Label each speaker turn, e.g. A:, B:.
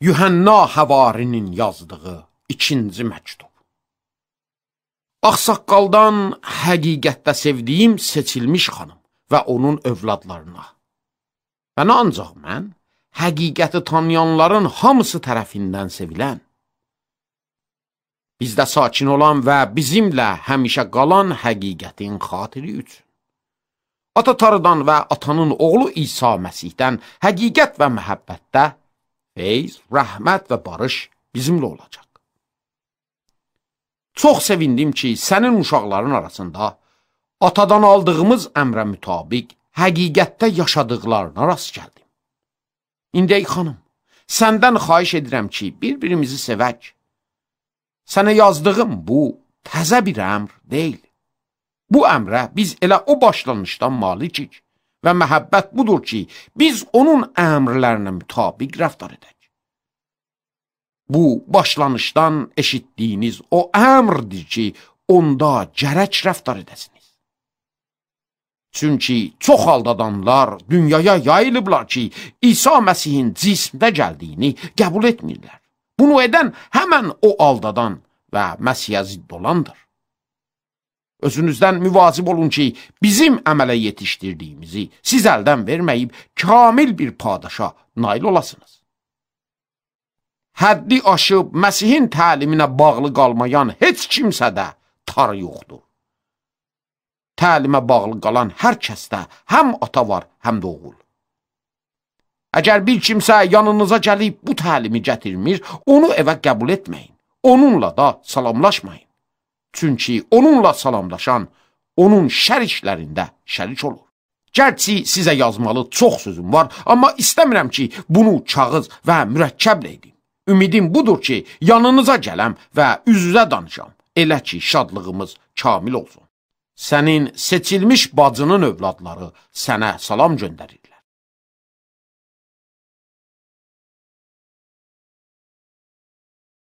A: Yuhənna Həvarinin yazdığı ikinci məktub. Ağsaqqaldan həqiqətdə sevdiyim seçilmiş xanım və onun övladlarına. Və nə ancaq mən, həqiqəti tanıyanların hamısı tərəfindən sevilən, bizdə sakin olan və bizimlə həmişə qalan həqiqətin xatiri üçün. Ata Tarıdan və atanın oğlu İsa Məsihdən həqiqət və məhəbbətdə feyz, rəhmət və barış bizimlə olacaq. Çox sevindim ki, sənin uşaqların arasında atadan aldığımız əmrə mütabiq həqiqətdə yaşadıqlarına rast gəldim. İndi ey xanım, səndən xahiş edirəm ki, bir-birimizi sevək. Sənə yazdığım bu təzə bir əmr deyil. Bu əmrə biz elə o başlanışdan malikik və məhəbbət budur ki, biz onun əmrlərinə mütabiq rəftar edək. Bu, başlanışdan eşitdiyiniz o əmrdir ki, onda gərək rəftar edəsiniz. Çünki çox aldadanlar dünyaya yayılıblar ki, İsa Məsihin cismdə gəldiyini qəbul etmirlər. Bunu edən həmən o aldadan və Məsihə zidd olandır. Özünüzdən müvazib olun ki, bizim əmələ yetişdirdiyimizi siz əldən verməyib, kamil bir padaşa nail olasınız. Həddi aşıb Məsihin təliminə bağlı qalmayan heç kimsədə tar yoxdur. Təlimə bağlı qalan hər kəsdə həm ata var, həm də oğul. Əgər bir kimsə yanınıza gəlib bu təlimi gətirmir, onu evə qəbul etməyin. Onunla da salamlaşmayın. Çünki onunla salamlaşan onun şəriklərində şərik olur. Gərçi sizə yazmalı çox sözüm var, amma istəmirəm ki, bunu kağız və mürəkkəblə edim. Ümidim budur ki, yanınıza gələm və üz-üzə danışam, elə ki, şadlığımız kamil olsun. Sənin seçilmiş bacının övladları sənə salam göndərir.